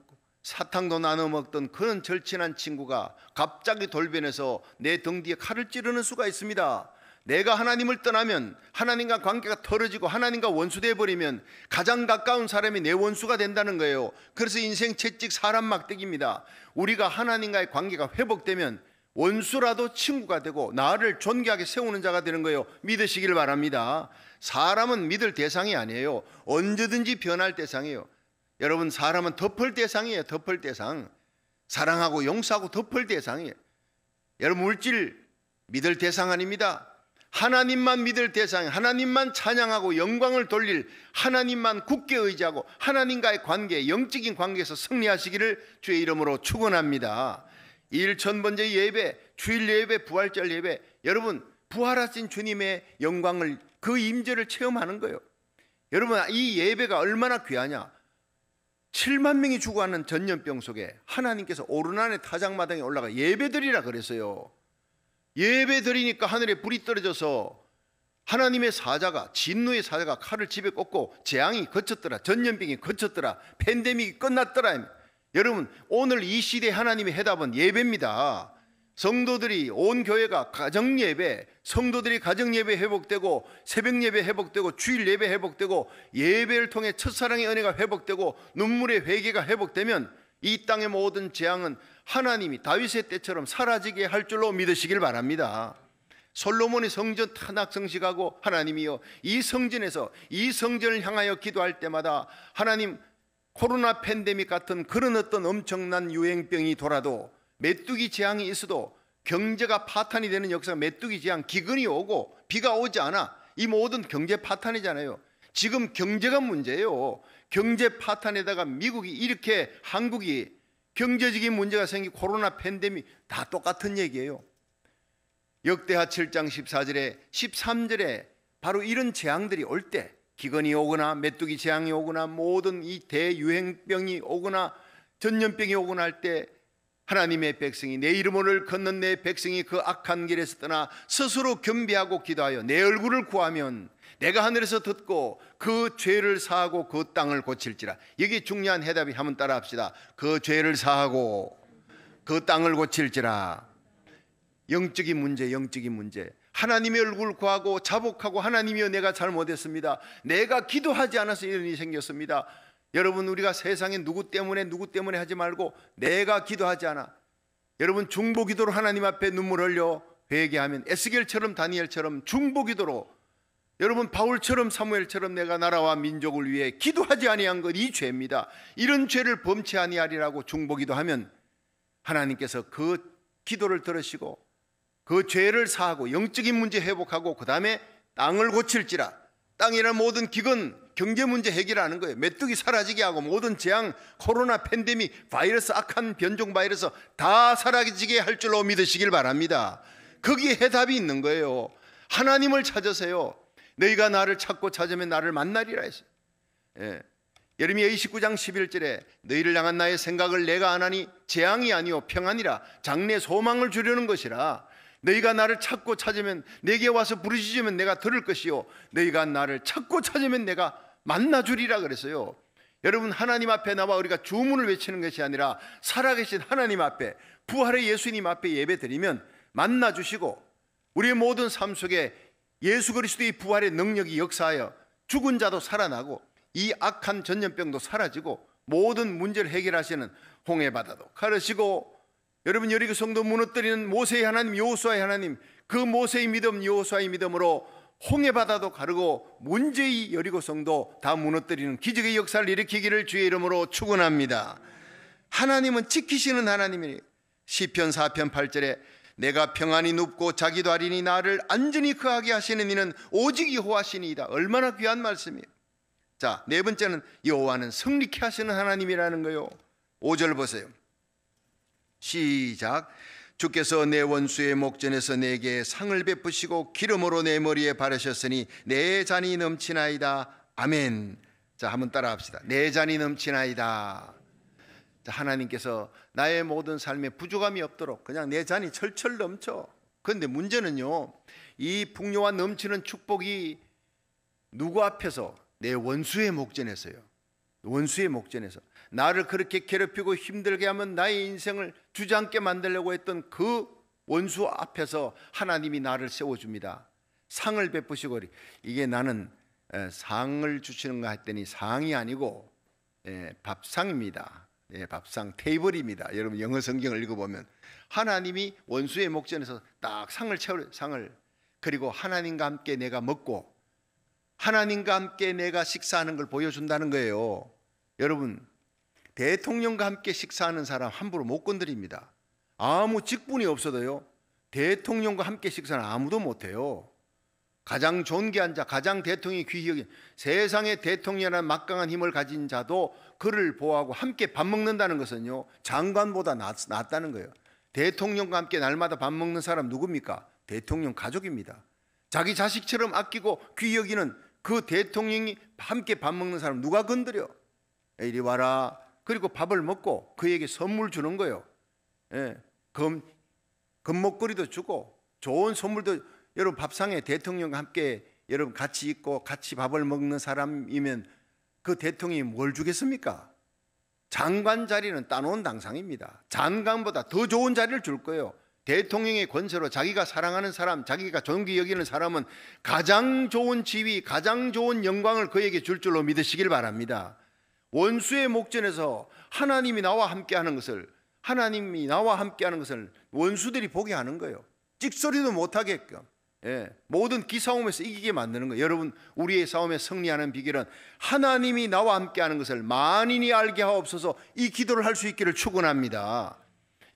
사탕도 나눠 먹던 그런 절친한 친구가 갑자기 돌변해서 내 등 뒤에 칼을 찌르는 수가 있습니다. 내가 하나님을 떠나면 하나님과 관계가 떨어지고 하나님과 원수돼 버리면 가장 가까운 사람이 내 원수가 된다는 거예요. 그래서 인생 채찍 사람 막대기입니다. 우리가 하나님과의 관계가 회복되면 원수라도 친구가 되고 나를 존귀하게 세우는 자가 되는 거예요. 믿으시길 바랍니다. 사람은 믿을 대상이 아니에요. 언제든지 변할 대상이에요. 여러분 사람은 덮을 대상이에요. 덮을 대상. 사랑하고 용서하고 덮을 대상이에요. 여러분 물질 믿을 대상 아닙니다. 하나님만 믿을 대상, 하나님만 찬양하고 영광을 돌릴 하나님만 굳게 의지하고 하나님과의 관계, 영적인 관계에서 승리하시기를 주의 이름으로 축원합니다. 일천 번째 예배, 주일 예배, 부활절 예배, 여러분 부활하신 주님의 영광을 그 임재를 체험하는 거예요. 여러분 이 예배가 얼마나 귀하냐? 7만 명이 죽어가는 전염병 속에 하나님께서 오르난의 타작마당에 올라가 예배드리라 그랬어요. 예배 드리니까 하늘에 불이 떨어져서 하나님의 사자가 진노의 사자가 칼을 집에 꽂고 재앙이 거쳤더라 전염병이 거쳤더라 팬데믹이 끝났더라 여러분 오늘 이 시대 하나님의 해답은 예배입니다 성도들이 온 교회가 가정 예배, 성도들이 가정 예배 회복되고 새벽 예배 회복되고 주일 예배 회복되고 예배를 통해 첫사랑의 은혜가 회복되고 눈물의 회개가 회복되면 이 땅의 모든 재앙은 하나님이 다윗의 때처럼 사라지게 할 줄로 믿으시길 바랍니다. 솔로몬이 성전 탄악 성식하고 하나님이여 이 성전에서 이 성전을 향하여 기도할 때마다 하나님 코로나 팬데믹 같은 그런 어떤 엄청난 유행병이 돌아도 메뚜기 재앙이 있어도 경제가 파탄이 되는 역사 가 메뚜기 재앙 기근이 오고 비가 오지 않아 이 모든 경제 파탄이잖아요. 지금 경제가 문제예요. 경제 파탄에다가 미국이 이렇게 한국이 경제적인 문제가 생기 코로나 팬데믹 다 똑같은 얘기예요. 역대하 7장 14절에 13절에 바로 이런 재앙들이 올 때 기근이 오거나 메뚜기 재앙이 오거나 모든 이 대유행병이 오거나 전염병이 오거나 할 때 하나님의 백성이 내 이름을 걷는 내 백성이 그 악한 길에서 떠나 스스로 겸비하고 기도하여 내 얼굴을 구하면 내가 하늘에서 듣고 그 죄를 사하고 그 땅을 고칠지라. 여기 중요한 해답이 한번 따라 합시다. 그 죄를 사하고 그 땅을 고칠지라. 영적인 문제, 영적인 문제. 하나님의 얼굴 구하고 자복하고 하나님이여 내가 잘못했습니다. 내가 기도하지 않아서 이런 일이 생겼습니다. 여러분 우리가 세상에 누구 때문에 누구 때문에 하지 말고 내가 기도하지 않아. 여러분 중보 기도로 하나님 앞에 눈물 흘려 회개하면 에스겔처럼 다니엘처럼 중보 기도로 여러분 바울처럼 사무엘처럼 내가 나라와 민족을 위해 기도하지 아니한 것이 죄입니다. 이런 죄를 범치 아니하리라고 중보기도 하면 하나님께서 그 기도를 들으시고 그 죄를 사하고 영적인 문제 회복하고 그다음에 땅을 고칠지라 땅이란 모든 기근 경제 문제 해결하는 거예요. 메뚜기 사라지게 하고 모든 재앙, 코로나 팬데믹, 바이러스 악한 변종 바이러스 다 사라지게 할 줄로 믿으시길 바랍니다. 거기에 해답이 있는 거예요. 하나님을 찾으세요. 너희가 나를 찾고 찾으면 나를 만나리라 했어 예. 예레미야 29장 11절에 너희를 향한 나의 생각을 내가 안하니 재앙이 아니요 평안이라 장래 소망을 주려는 것이라 너희가 나를 찾고 찾으면 내게 와서 부르짖으면 내가 들을 것이요 너희가 나를 찾고 찾으면 내가 만나 주리라 그랬어요. 여러분 하나님 앞에 나와 우리가 주문을 외치는 것이 아니라 살아계신 하나님 앞에 부활의 예수님 앞에 예배드리면 만나 주시고 우리의 모든 삶 속에 예수 그리스도의 부활의 능력이 역사하여 죽은 자도 살아나고 이 악한 전염병도 사라지고 모든 문제를 해결하시는 홍해 바다도 가르시고 여러분 여리고 성도 무너뜨리는 모세의 하나님 여수아의 하나님 그 모세의 믿음 여수아의 믿음으로 홍해 바다도 가르고 문제의 여리고 성도 다 무너뜨리는 기적의 역사를 일으키기를 주의 이름으로 축원합니다. 하나님은 지키시는 하나님이 시편 4편 8절에 내가 평안히 눕고 자기도 하리니 나를 안전히 그하게 하시는 이는 오직 여호와시니이다. 얼마나 귀한 말씀이에요. 자, 네 번째는 여호와는 승리케 하시는 하나님이라는 거요. 5절 보세요. 시작. 주께서 내 원수의 목전에서 내게 상을 베푸시고 기름으로 내 머리에 바르셨으니 내 잔이 넘치나이다. 아멘. 자, 한번 따라합시다. 내 잔이 넘치나이다. 하나님께서 나의 모든 삶에 부족함이 없도록 그냥 내 잔이 철철 넘쳐. 그런데 문제는요, 이 풍요와 넘치는 축복이 누구 앞에서? 내 원수의 목전에서요. 원수의 목전에서. 나를 그렇게 괴롭히고 힘들게 하면 나의 인생을 주저앉게 만들려고 했던 그 원수 앞에서 하나님이 나를 세워줍니다. 상을 베푸시고 이게 나는 상을 주시는가 했더니 상이 아니고 밥상입니다. 예, 밥상 테이블입니다. 여러분 영어 성경을 읽어보면 하나님이 원수의 목전에서 딱 상을 채울 상을 그리고 하나님과 함께 내가 먹고 하나님과 함께 내가 식사하는 걸 보여준다는 거예요. 여러분 대통령과 함께 식사하는 사람 함부로 못 건드립니다. 아무 직분이 없어도요. 대통령과 함께 식사는 아무도 못해요. 가장 존귀한 자, 가장 대통령의 귀히 여긴 세상의 대통령이라는 막강한 힘을 가진 자도 그를 보호하고 함께 밥 먹는다는 것은요 장관보다 낫, 낫다는 거예요 대통령과 함께 날마다 밥 먹는 사람 누굽니까? 대통령 가족입니다 자기 자식처럼 아끼고 귀 여기는 그 대통령이 함께 밥 먹는 사람 누가 건드려? 이리 와라 그리고 밥을 먹고 그에게 선물 주는 거예요 예, 금, 금목걸이도 주고 좋은 선물도 여러분 밥상에 대통령과 함께 여러분 같이 있고 같이 밥을 먹는 사람이면 그 대통령이 뭘 주겠습니까? 장관 자리는 따놓은 당상입니다. 장관보다 더 좋은 자리를 줄 거예요. 대통령의 권세로 자기가 사랑하는 사람, 자기가 존귀 여기는 사람은 가장 좋은 지위, 가장 좋은 영광을 그에게 줄 줄로 믿으시길 바랍니다. 원수의 목전에서 하나님이 나와 함께 하는 것을, 하나님이 나와 함께 하는 것을 원수들이 보게 하는 거예요. 찍소리도 못하게끔. 예, 모든 기싸움에서 이기게 만드는 거예요. 여러분, 우리의 싸움에 승리하는 비결은 하나님이 나와 함께하는 것을 만인이 알게 하옵소서 이 기도를 할 수 있기를 축원합니다.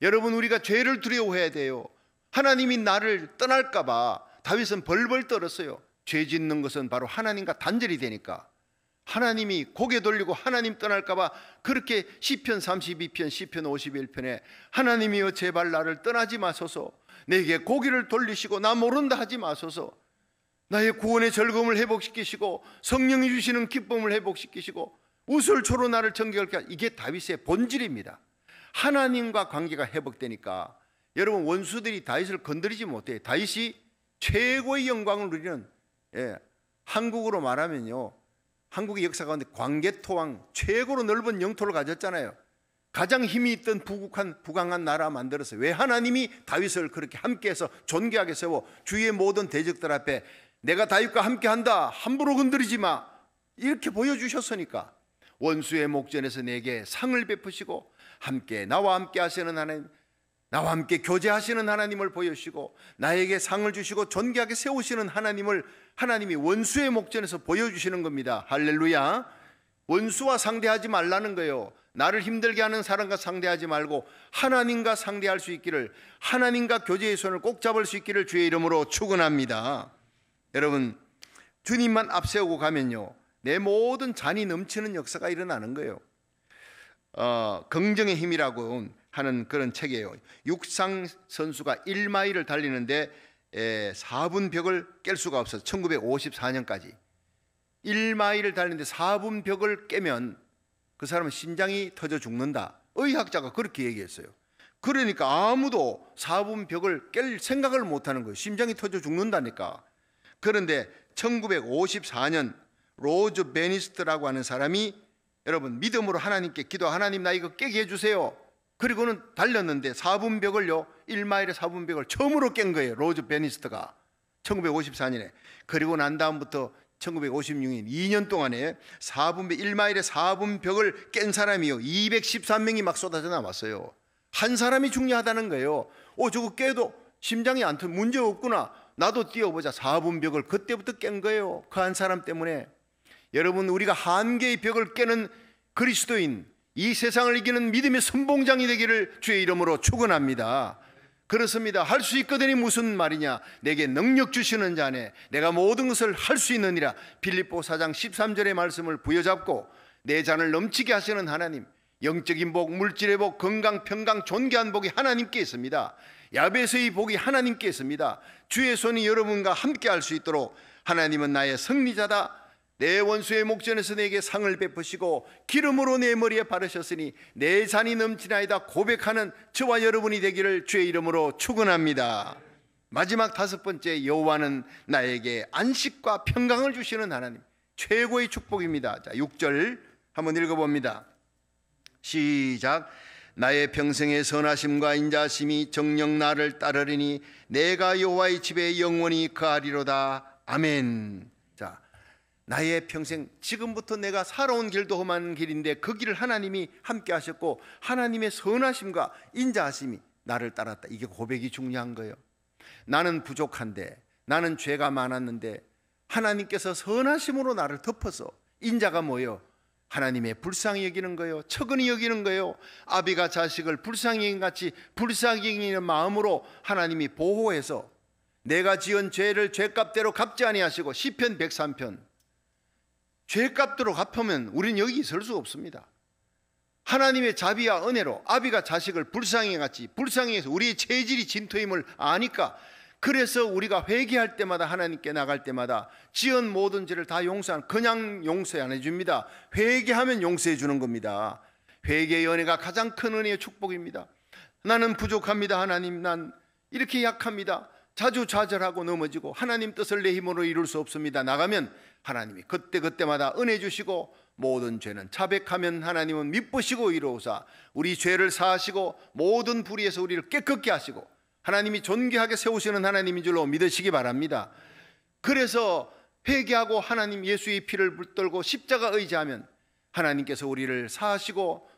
여러분, 우리가 죄를 두려워해야 돼요. 하나님이 나를 떠날까봐 다윗은 벌벌 떨었어요. 죄 짓는 것은 바로 하나님과 단절이 되니까. 하나님이 고개 돌리고 하나님 떠날까봐 그렇게 시편 32편, 시편 51편에 하나님이여 제발 나를 떠나지 마소서 내게 고기를 돌리시고 나 모른다 하지 마소서. 나의 구원의 절금을 회복시키시고 성령이 주시는 기쁨을 회복시키시고 우술초로 나를 정결케 하 이게 다윗의 본질입니다. 하나님과 관계가 회복되니까 여러분 원수들이 다윗을 건드리지 못해 다윗이 최고의 영광을 누리는 예, 한국으로 말하면요. 한국의 역사 가운데 광개토왕 최고로 넓은 영토를 가졌잖아요. 가장 힘이 있던 부국한 부강한 나라 만들어서 왜 하나님이 다윗을 그렇게 함께해서 존귀하게 세워 주위의 모든 대적들 앞에 내가 다윗과 함께한다 함부로 건드리지 마 이렇게 보여주셨으니까 원수의 목전에서 내게 상을 베푸시고 함께 나와 함께 하시는 하나님 나와 함께 교제하시는 하나님을 보여주시고 나에게 상을 주시고 존귀하게 세우시는 하나님을 하나님이 원수의 목전에서 보여주시는 겁니다 할렐루야 원수와 상대하지 말라는 거예요. 나를 힘들게 하는 사람과 상대하지 말고 하나님과 상대할 수 있기를 하나님과 교제의 손을 꼭 잡을 수 있기를 주의 이름으로 축원합니다. 여러분 주님만 앞세우고 가면요 내 모든 잔이 넘치는 역사가 일어나는 거예요. 어, 긍정의 힘이라고 하는 그런 책이에요. 육상 선수가 1마일을 달리는데 에, 4분 벽을 깰 수가 없어서 1954년까지 1마일을 달리는데 4분 벽을 깨면 그 사람은 심장이 터져 죽는다. 의학자가 그렇게 얘기했어요. 그러니까 아무도 4분 벽을 깰 생각을 못 하는 거예요. 심장이 터져 죽는다니까. 그런데 1954년 로즈 베니스트라고 하는 사람이 여러분 믿음으로 하나님께 기도 하나님 나 이거 깨게 해주세요. 그리고는 달렸는데 4분 벽을요 1마일의 4분 벽을 처음으로 깬 거예요. 로즈 베니스트가 1954년에 그리고 난 다음부터 1956년 2년 동안에 4분배 1마일의 4분벽을 깬 사람이요 213명이 막 쏟아져 나왔어요 한 사람이 중요하다는 거예요 오 어, 저거 깨도 심장이 안튼 문제 없구나 나도 뛰어보자 4분벽을 그때부터 깬 거예요 그 한 사람 때문에 여러분 우리가 한계의 벽을 깨는 그리스도인 이 세상을 이기는 믿음의 선봉장이 되기를 주의 이름으로 축원합니다 그렇습니다. 할 수 있거든이 무슨 말이냐? 내게 능력 주시는 자네 내가 모든 것을 할 수 있느니라. 빌립보 사장 13절의 말씀을 부여잡고 내 잔을 넘치게 하시는 하나님, 영적인 복, 물질의 복, 건강, 평강, 존귀한 복이 하나님께 있습니다. 야베서의 복이 하나님께 있습니다. 주의 손이 여러분과 함께 할 수 있도록 하나님은 나의 승리자다. 내 원수의 목전에서 내게 상을 베푸시고 기름으로 내 머리에 바르셨으니 내 잔이 넘치나이다 고백하는 저와 여러분이 되기를 주의 이름으로 축원합니다. 마지막 다섯 번째 여호와는 나에게 안식과 평강을 주시는 하나님 최고의 축복입니다. 자, 6절 한번 읽어 봅니다. 시작 나의 평생의 선하심과 인자심이 정령 나를 따르리니 내가 여호와의 집에 영원히 거하리로다. 아멘. 나의 평생 지금부터 내가 살아온 길도 험한 길인데 그 길을 하나님이 함께 하셨고 하나님의 선하심과 인자하심이 나를 따랐다. 이게 고백이 중요한 거예요. 나는 부족한데 나는 죄가 많았는데 하나님께서 선하심으로 나를 덮어서 인자가 뭐예요? 하나님의 불쌍히 여기는 거예요. 처근히 여기는 거예요. 아비가 자식을 불쌍히 같이 불쌍히 여기는 마음으로 하나님이 보호해서 내가 지은 죄를 죄값대로 갚지 아니하시고 시편 103편 죄값대로 갚으면 우리는 여기 있을 수 없습니다. 하나님의 자비와 은혜로 아비가 자식을 불쌍히 같이 불쌍히 해서 우리의 체질이 진토임을 아니까 그래서 우리가 회개할 때마다 하나님께 나갈 때마다 지은 모든 죄를 다 용서한 그냥 용서 안 해줍니다. 회개하면 용서해 주는 겁니다. 회개의 은혜가 가장 큰 은혜의 축복입니다. 나는 부족합니다. 하나님 난 이렇게 약합니다. 자주 좌절하고 넘어지고 하나님 뜻을 내 힘으로 이룰 수 없습니다. 나가면 하나님이 그때그때마다 은혜 주시고 모든 죄는 자백하면 하나님은 미쁘시고 이로우사 우리 죄를 사하시고 모든 불의에서 우리를 깨끗게 하시고 하나님이 존귀하게 세우시는 하나님인 줄로 믿으시기 바랍니다. 그래서 회개하고 하나님 예수의 피를 붙들고 십자가 의지하면 하나님께서 우리를 사하시고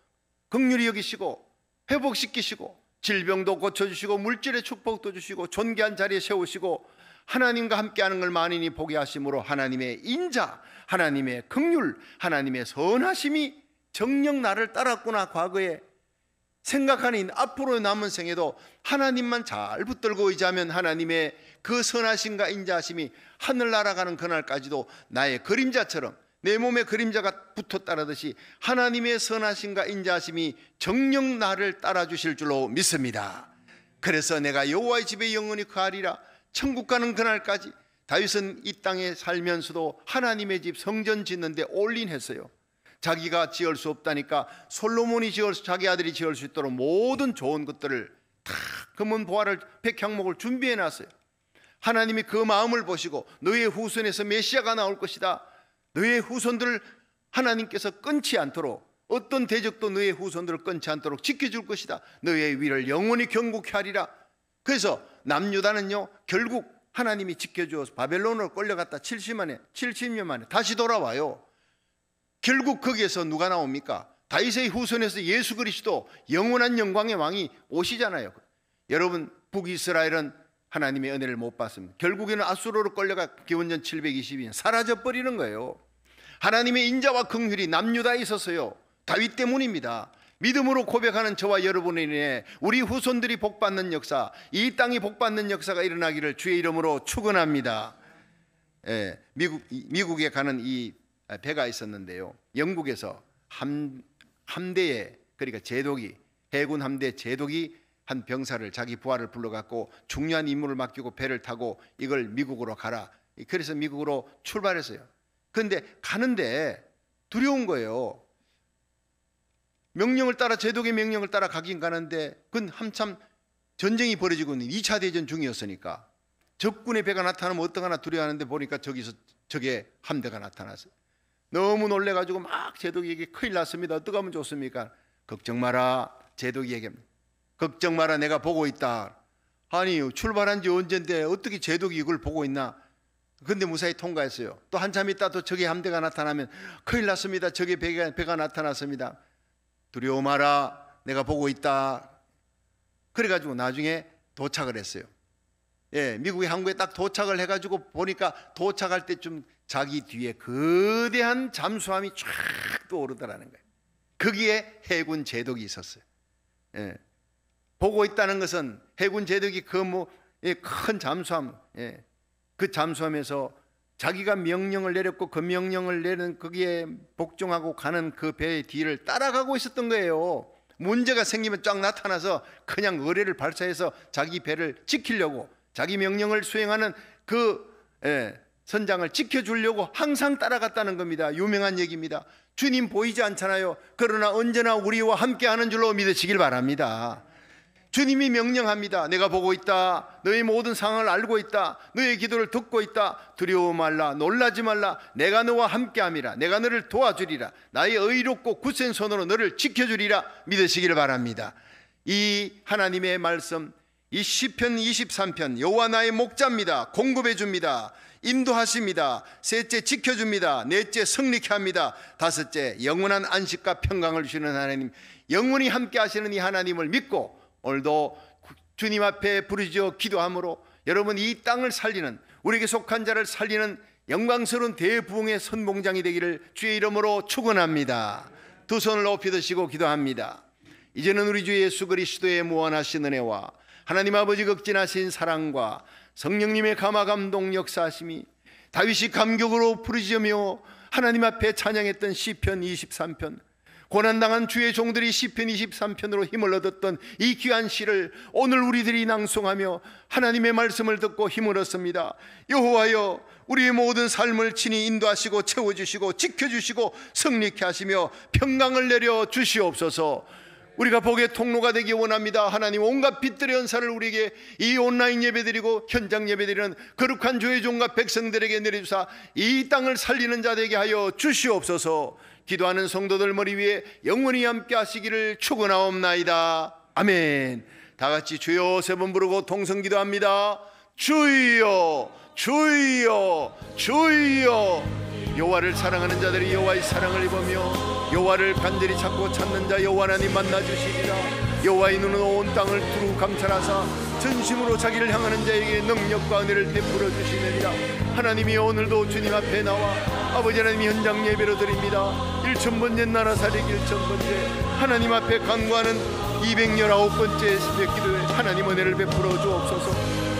극률이 여기시고 회복시키시고 질병도 고쳐주시고 물질의 축복도 주시고 존귀한 자리에 세우시고 하나님과 함께하는 걸 만인이 보게 하심으로 하나님의 인자, 하나님의 극률, 하나님의 선하심이 정녕 나를 따랐구나 과거에 생각하는 앞으로 남은 생에도 하나님만 잘 붙들고 의지하면 하나님의 그 선하심과 인자하심이 하늘 날아가는 그날까지도 나의 그림자처럼 내 몸에 그림자가 붙어 따르듯이 하나님의 선하심과 인자하심이 정녕 나를 따라주실 줄로 믿습니다. 그래서 내가 여호와의 집에 영원히 거하리라 천국 가는 그날까지 다윗은 이 땅에 살면서도 하나님의 집 성전 짓는데 올린했어요 자기가 지을 수 없다니까 솔로몬이 지을 수, 자기 아들이 지을 수 있도록 모든 좋은 것들을 다 금은 보화를 백향목을 준비해 놨어요. 하나님이 그 마음을 보시고 너의 후손에서 메시아가 나올 것이다. 너의 후손들을 하나님께서 끊지 않도록 어떤 대적도 너의 후손들을 끊지 않도록 지켜줄 것이다. 너의 위를 영원히 경고케 하리라. 그래서 남유다는요 결국 하나님이 지켜주어서 바벨론으로 끌려갔다 70 만에 70년 만에 다시 돌아와요. 결국 거기에서 누가 나옵니까? 다윗의 후손에서 예수 그리스도 영원한 영광의 왕이 오시잖아요. 여러분 북이스라엘은 하나님의 은혜를 못 받습니다. 결국에는 아수로로 끌려가 기원전 722년 사라져 버리는 거예요. 하나님의 인자와 긍휼이 남유다에 있어서요. 다윗 때문입니다. 믿음으로 고백하는 저와 여러분에 인해 우리 후손들이 복받는 역사, 이 땅이 복받는 역사가 일어나기를 주의 이름으로 축원합니다. 예, 미국 미국에 가는 이 아, 배가 있었는데요. 영국에서 함 함대에 그러니까 제독이 해군 함대 제독이 한 병사를 자기 부하를 불러갖고 중요한 임무를 맡기고 배를 타고 이걸 미국으로 가라. 그래서 미국으로 출발했어요. 그런데 가는데 두려운 거예요. 명령을 따라 제독의 명령을 따라 가긴 가는데 그건 한참 전쟁이 벌어지고 있는 2차 대전 중이었으니까 적군의 배가 나타나면 어떠하나 두려워하는데 보니까 저기서 저게 함대가 나타났어 너무 놀래가지고 막 제독이에게 큰일 났습니다. 어떡 하면 좋습니까? 걱정 마라. 제독이에게 걱정 마라. 내가 보고 있다. 아니 출발한 지 언젠데 어떻게 제독이 이걸 보고 있나? 근데 무사히 통과했어요. 또 한참 있다 또 적의 함대가 나타나면 큰일 났습니다. 저게 배가, 배가 나타났습니다. 두려워 마라. 내가 보고 있다. 그래가지고 나중에 도착을 했어요. 예, 미국이 한국에 딱 도착을 해가지고 보니까 도착할 때쯤 자기 뒤에 거대한 잠수함이 쫙 떠오르더라는 거예요. 거기에 해군 제독이 있었어요. 예, 보고 있다는 것은 해군 제독이 그뭐큰 예, 잠수함, 예, 그 잠수함에서 자기가 명령을 내렸고 그 명령을 내는 거기에 복종하고 가는 그 배의 뒤를 따라가고 있었던 거예요. 문제가 생기면 쫙 나타나서 그냥 의뢰를 발사해서 자기 배를 지키려고 자기 명령을 수행하는 그 예, 선장을 지켜주려고 항상 따라갔다는 겁니다. 유명한 얘기입니다. 주님 보이지 않잖아요. 그러나 언제나 우리와 함께하는 줄로 믿으시길 바랍니다. 주님이 명령합니다. 내가 보고 있다. 너희 모든 상황을 알고 있다. 너의 기도를 듣고 있다. 두려워 말라. 놀라지 말라. 내가 너와 함께함이라. 내가 너를 도와주리라. 나의 의롭고 굳센 손으로 너를 지켜주리라. 믿으시기를 바랍니다. 이 하나님의 말씀 이 시편 23편 여호와 나의 목자입니다. 공급해 줍니다. 인도하십니다. 셋째 지켜줍니다. 넷째 승리케 합니다. 다섯째 영원한 안식과 평강을 주시는 하나님. 영원히 함께 하시는 이 하나님을 믿고 오늘도 주님 앞에 부르짖어 기도함으로 여러분 이 땅을 살리는 우리에게 속한 자를 살리는 영광스러운 대부흥의 선봉장이 되기를 주의 이름으로 축원합니다. 두 손을 높이 드시고 기도합니다. 이제는 우리 주 예수 그리스도의 무한하신 은혜와 하나님 아버지 극진하신 사랑과 성령님의 감화 감동 역사하심이 다윗이 감격으로 부르짖으며 하나님 앞에 찬양했던 시편 23편 고난당한 주의 종들이 시편 23편으로 힘을 얻었던 이 귀한 시를 오늘 우리들이 낭송하며 하나님의 말씀을 듣고 힘을 얻습니다. 여호와여 우리의 모든 삶을 친히 인도하시고 채워주시고 지켜주시고 승리케 하시며 평강을 내려 주시옵소서 우리가 복의 통로가 되기 원합니다. 하나님 온갖 빛들의 연사를 우리에게 이 온라인 예배드리고 현장 예배드리는 거룩한 주의 종과 백성들에게 내려주사 이 땅을 살리는 자 되게 하여 주시옵소서 기도하는 성도들 머리 위에 영원히 함께 하시기를 축원하옵나이다. 아멘. 다 같이 주여 세 번 부르고 통성 기도합니다. 주여, 주여, 주여. 여호와를 사랑하는 자들이 여호와의 사랑을 입으며 여호와를 간절히 찾고 찾는 자 여호와 하나님 만나 주시리라. 여호와의 눈은 온 땅을 두루 감찰하사 진심으로 자기를 향하는 자에게 능력과 은혜를 베풀어 주시느니라. 하나님이 오늘도 주님 앞에 나와 아버지 하나님 현장 예배로 드립니다. 1천번째 나라 사역 1천번째 하나님 앞에 강구하는 219번째 새벽 기도에 하나님 은혜를 베풀어 주옵소서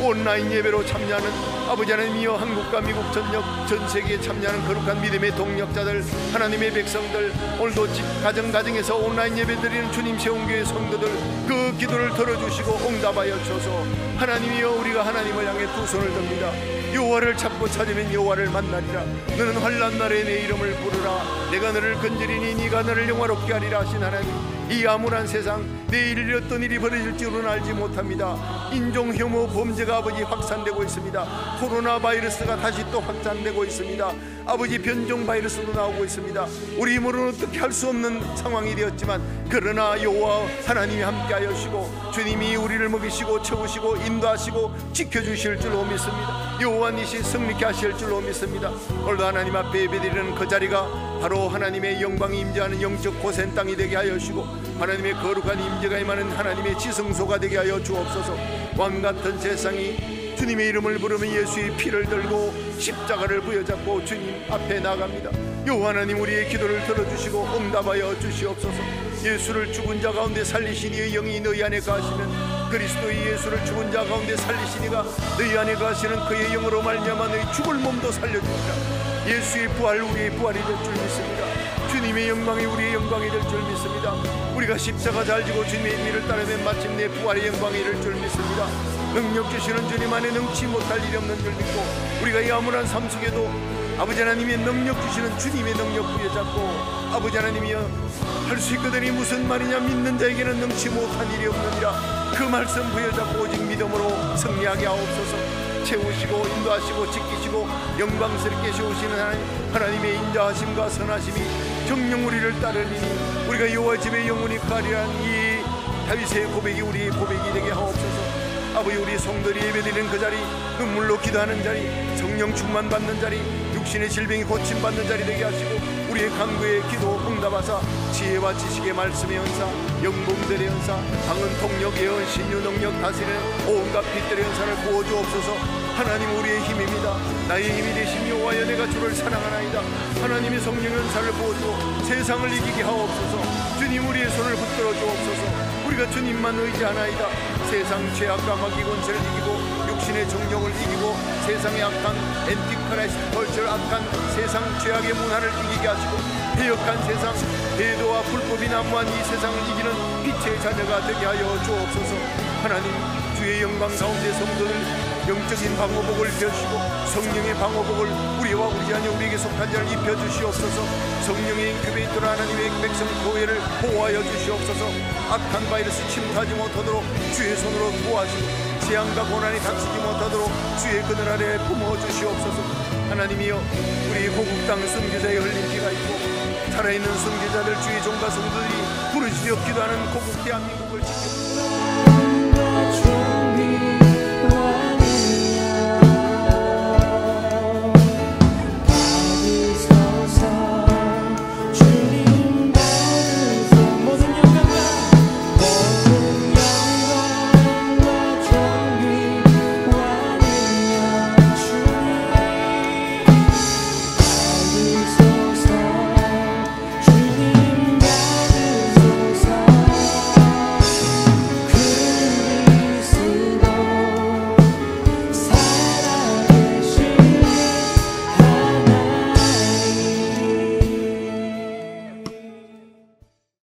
온라인 예배로 참여하는 아버지 하나님이여 한국과 미국 전역 전 세계에 참여하는 거룩한 믿음의 동력자들 하나님의 백성들 오늘도 집 가정 가정에서 온라인 예배 드리는 주님 세운교회 성도들 그 기도를 들어주시고 응답하여 주소서 하나님이여 우리가 하나님을 향해 두 손을 듭니다 여호와를 찾고 찾으면 여호와를 만나리라 너는 환란 날에 내 이름을 부르라 내가 너를 건지리니 네가 너를 영화롭게 하리라 하신 하나님 이 암울한 세상 내일 어떤 일이 벌어질 줄은 알지 못합니다. 인종 혐오 범죄가 아버지 확산되고 있습니다. 코로나 바이러스가 다시 또 확산되고 있습니다. 아버지 변종 바이러스도 나오고 있습니다. 우리 힘으로는 어떻게 할 수 없는 상황이 되었지만 그러나 여호와 하나님이 함께하 시고 주님이 우리를 먹이시고 채우시고 인도하시고 지켜주실 줄로 믿습니다. 여호와 니시 승리케 하실 줄로 믿습니다. 오늘도 하나님 앞에 예배드리는 그 자리가 바로 하나님의 영광이 임재하는 영적 고센 땅이 되게 하여 주시고 하나님의 거룩한 임재가 임하는 하나님의 지성소가 되게 하여 주옵소서 왕 같은 세상이 주님의 이름을 부르며 예수의 피를 들고 십자가를 부여잡고 주님 앞에 나갑니다 요 하나님 우리의 기도를 들어주시고 응답하여 주시옵소서 예수를 죽은 자 가운데 살리신 이의 영이 너희 안에 가시면 그리스도의 예수를 죽은 자 가운데 살리시니가 너희 안에 가시는 그의 영으로 말미암아 너희 죽을 몸도 살려주리라 예수의 부활 우리의 부활이 될 줄 믿습니다 주님의 영광이 우리의 영광이 될 줄 믿습니다. 우리가 십자가 잘 지고 주님의 일를 따르면 마침내 부활의 영광이 될 줄 믿습니다. 능력 주시는 주님 안에 능치 못할 일이 없는 줄 믿고 우리가 이 암울한 삶 속에도 아버지 하나님의 능력 주시는 주님의 능력 부여잡고 아버지 하나님이여 할 수 있거든이 무슨 말이냐 믿는 자에게는 능치 못한 일이 없느니라 그 말씀 부여잡고 오직 믿음으로 승리하게 하옵소서 채우시고 인도하시고 지키시고 영광스럽게 세우시는 하나님, 하나님의 인자하심과 선하심이 성령 우리를 따르니 우리가 여호와 집의 영혼이 가리한 이 다윗의 고백이 우리의 고백이 되게 하옵소서 아버지 우리 성들이 예배드리는 그 자리 눈물로 기도하는 자리 성령 충만 받는 자리 육신의 질병이 고침 받는 자리 되게 하시고 우리의 간구의 기도 응답하사 지혜와 지식의 말씀의 연사 영봉들의 연사 방언 통역 예언 신유 능력 다스리는 온갖 빛들의 연사를 구워주옵소서 하나님 우리의 힘입니다. 나의 힘이 되신 여호와 여내가 주를 사랑하나이다. 하나님의 성령 은사를 보고 세상을 이기게 하옵소서. 주님 우리의 손을 붙들어 주옵소서. 우리가 주님만 의지하나이다. 세상 죄악과 마귀 권세를 이기고 육신의 정력을 이기고 세상의 악한 엔티크라이스트 컬 악한 세상 죄악의 문화를 이기게 하시고 폐역한 세상, 배도와 불법이 난무한 이 세상을 이기는 빛의 자녀가 되게 하여 주옵소서. 하나님, 주의 영광 가운데 성도를 영적인 방어복을입주시고 성령의 방어복을 우리와 우리 자녀 우리에게 속한 자를 입혀주시옵소서 성령의 인큐베이터로 하나님의 백성 교회를 보호하여 주시옵소서 악한 바이러스 침타하지 못하도록 주의 손으로 보호하시고 재앙과 고난이 닥치지 못하도록 주의 그늘 아래 품어 주시옵소서 하나님이여 우리 고국 당 순교자의 흘린 기가 있고 살아있는 순교자들 주의 종과 성들이 부르짖어 기도하는 고국 대한민국을 지키옵소서